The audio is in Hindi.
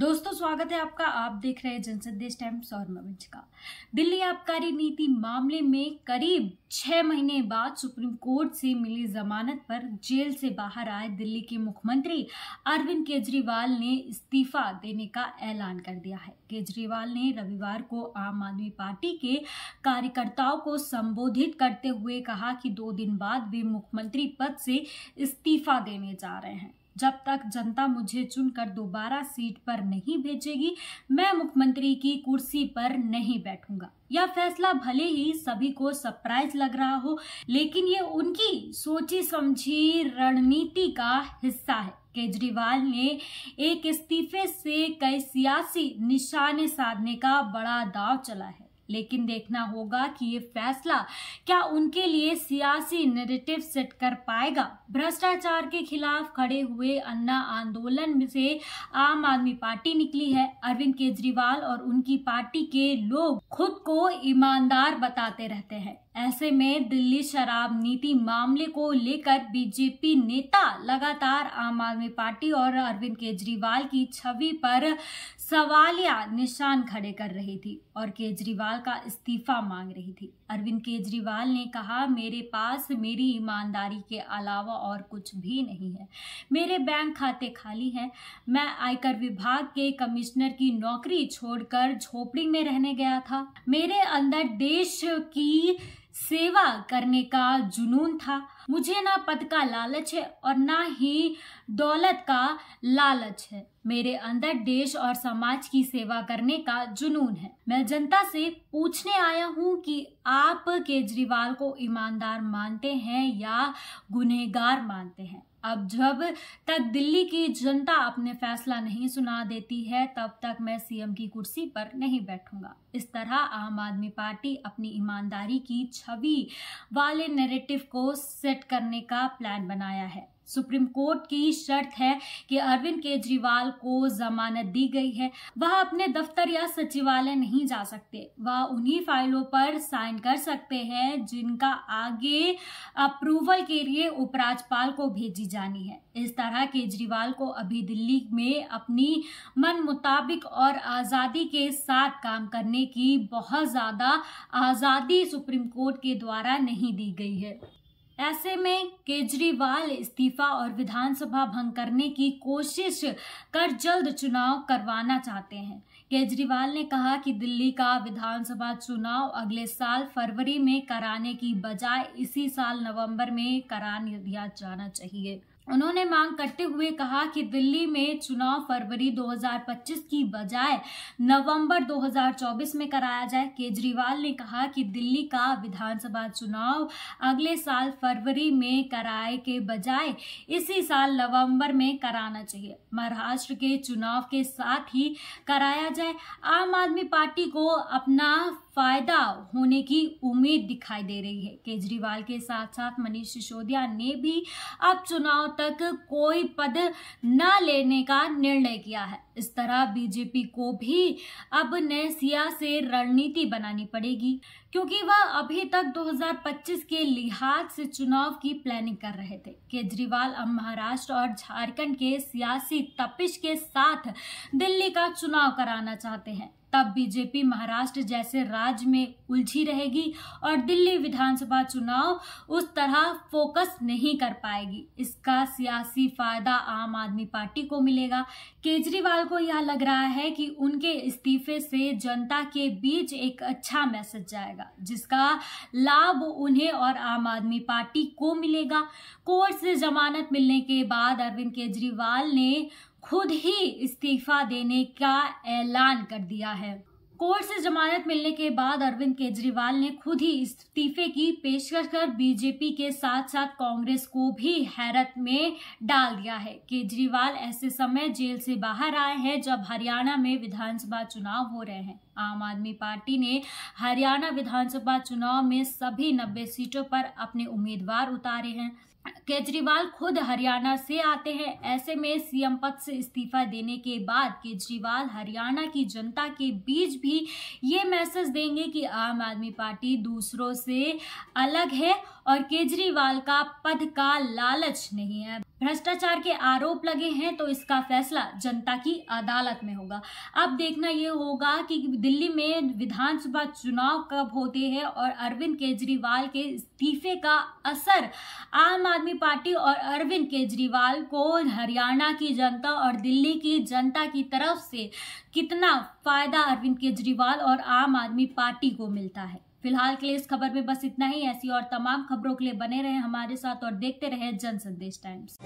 दोस्तों स्वागत है आपका आप देख रहे हैं जनसंदेश टाइम्स और मवंश का दिल्ली आबकारी नीति मामले में करीब छह महीने बाद सुप्रीम कोर्ट से मिली जमानत पर जेल से बाहर आए दिल्ली के मुख्यमंत्री अरविंद केजरीवाल ने इस्तीफा देने का ऐलान कर दिया है केजरीवाल ने रविवार को आम आदमी पार्टी के कार्यकर्ताओं को संबोधित करते हुए कहा कि दो दिन बाद वे मुख्यमंत्री पद से इस्तीफा देने जा रहे हैं जब तक जनता मुझे चुनकर दोबारा सीट पर नहीं भेजेगी मैं मुख्यमंत्री की कुर्सी पर नहीं बैठूंगा यह फैसला भले ही सभी को सरप्राइज लग रहा हो लेकिन ये उनकी सोची समझी रणनीति का हिस्सा है केजरीवाल ने एक इस्तीफे से कई सियासी निशाने साधने का बड़ा दाव चला है लेकिन देखना होगा कि ये फैसला क्या उनके लिए सियासी नेरेटिव सेट कर पाएगा भ्रष्टाचार के खिलाफ खड़े हुए अन्ना आंदोलन से आम आदमी पार्टी निकली है अरविंद केजरीवाल और उनकी पार्टी के लोग खुद को ईमानदार बताते रहते हैं ऐसे में दिल्ली शराब नीति मामले को लेकर बीजेपी नेता लगातार आम आदमी पार्टी और अरविंद केजरीवाल की छवि पर सवालिया निशान खड़े कर रही थी और केजरीवाल का इस्तीफा मांग रही थी अरविंद केजरीवाल ने कहा मेरे पास मेरी ईमानदारी के अलावा और कुछ भी नहीं है मेरे बैंक खाते खाली हैं मैं आयकर विभाग के कमिश्नर की नौकरी छोड़कर झोपड़ी में रहने गया था मेरे अंदर देश की सेवा करने का जुनून था मुझे ना पद का लालच है और ना ही दौलत का लालच है मेरे अंदर देश और समाज की सेवा करने का जुनून है मैं जनता से पूछने आया हूँ कि आप केजरीवाल को ईमानदार मानते हैं या गुनहगार मानते हैं अब जब तक दिल्ली की जनता अपने फैसला नहीं सुना देती है तब तक मैं सीएम की कुर्सी पर नहीं बैठूंगा इस तरह आम आदमी पार्टी अपनी ईमानदारी की छवि वाले नैरेटिव को से सेट करने का प्लान बनाया है सुप्रीम कोर्ट की शर्त है कि अरविंद केजरीवाल को जमानत दी गई है वह अपने दफ्तर या सचिवालय नहीं जा सकते वह उन्हीं फाइलों पर साइन कर सकते हैं जिनका आगे अप्रूवल के लिए उपराज्यपाल को भेजी जानी है इस तरह केजरीवाल को अभी दिल्ली में अपनी मन मुताबिक और आज़ादी के साथ काम करने की बहुत ज़्यादा आज़ादी सुप्रीम कोर्ट के द्वारा नहीं दी गई है ऐसे में केजरीवाल इस्तीफा और विधानसभा भंग करने की कोशिश कर जल्द चुनाव करवाना चाहते हैं केजरीवाल ने कहा कि दिल्ली का विधानसभा चुनाव अगले साल फरवरी में कराने की बजाय इसी साल नवंबर में करा दिया जाना चाहिए उन्होंने मांग करते हुए कहा कि दिल्ली में चुनाव फरवरी 2025 की बजाय नवंबर 2024 में कराया जाए केजरीवाल ने कहा कि दिल्ली का विधानसभा चुनाव अगले साल फरवरी में कराए के बजाय इसी साल नवंबर में कराना चाहिए महाराष्ट्र के चुनाव के साथ ही कराया जाए आम आदमी पार्टी को अपना फायदा होने की उम्मीद दिखाई दे रही है केजरीवाल के साथ साथ मनीष सिसोदिया ने भी अब चुनाव तक कोई पद न लेने का निर्णय किया है इस तरह बीजेपी को भी अब नए सिया से रणनीति बनानी पड़ेगी क्योंकि वह अभी तक 2025 के लिहाज से चुनाव की प्लानिंग कर रहे थे केजरीवाल अब महाराष्ट्र और झारखंड के सियासी तपिश के साथ दिल्ली का चुनाव कराना चाहते हैं तब बीजेपी महाराष्ट्र जैसे राज्य में उलझी रहेगी और दिल्ली विधानसभा चुनाव उस तरह फोकस नहीं कर पाएगी इसका सियासी फायदा आम आदमी पार्टी को मिलेगा केजरीवाल को यह लग रहा है कि उनके इस्तीफे से जनता के बीच एक अच्छा मैसेज जाएगा जिसका लाभ उन्हें और आम आदमी पार्टी को मिलेगा कोर्ट से जमानत मिलने के बाद अरविंद केजरीवाल ने खुद ही इस्तीफा देने का ऐलान कर दिया है कोर्ट से जमानत मिलने के बाद अरविंद केजरीवाल ने खुद ही इस्तीफे की पेशकश कर बीजेपी के साथ साथ कांग्रेस को भी हैरत में डाल दिया है केजरीवाल ऐसे समय जेल से बाहर आए हैं जब हरियाणा में विधानसभा चुनाव हो रहे हैं आम आदमी पार्टी ने हरियाणा विधानसभा चुनाव में सभी नब्बे सीटों पर अपने उम्मीदवार उतारे हैं केजरीवाल खुद हरियाणा से आते हैं ऐसे में सीएम पद से इस्तीफा देने के बाद केजरीवाल हरियाणा की जनता के बीच भी ये मैसेज देंगे कि आम आदमी पार्टी दूसरों से अलग है और केजरीवाल का पद का लालच नहीं है भ्रष्टाचार के आरोप लगे हैं तो इसका फैसला जनता की अदालत में होगा अब देखना ये होगा कि दिल्ली में विधानसभा चुनाव कब होते हैं और अरविंद केजरीवाल के इस्तीफे का असर आम आदमी पार्टी और अरविंद केजरीवाल को हरियाणा की जनता और दिल्ली की जनता की तरफ से कितना फायदा अरविंद केजरीवाल और आम आदमी पार्टी को मिलता है फिलहाल के लिए इस खबर में बस इतना ही ऐसी और तमाम खबरों के लिए बने रहे हमारे साथ और देखते रहे जन संदेश टाइम्स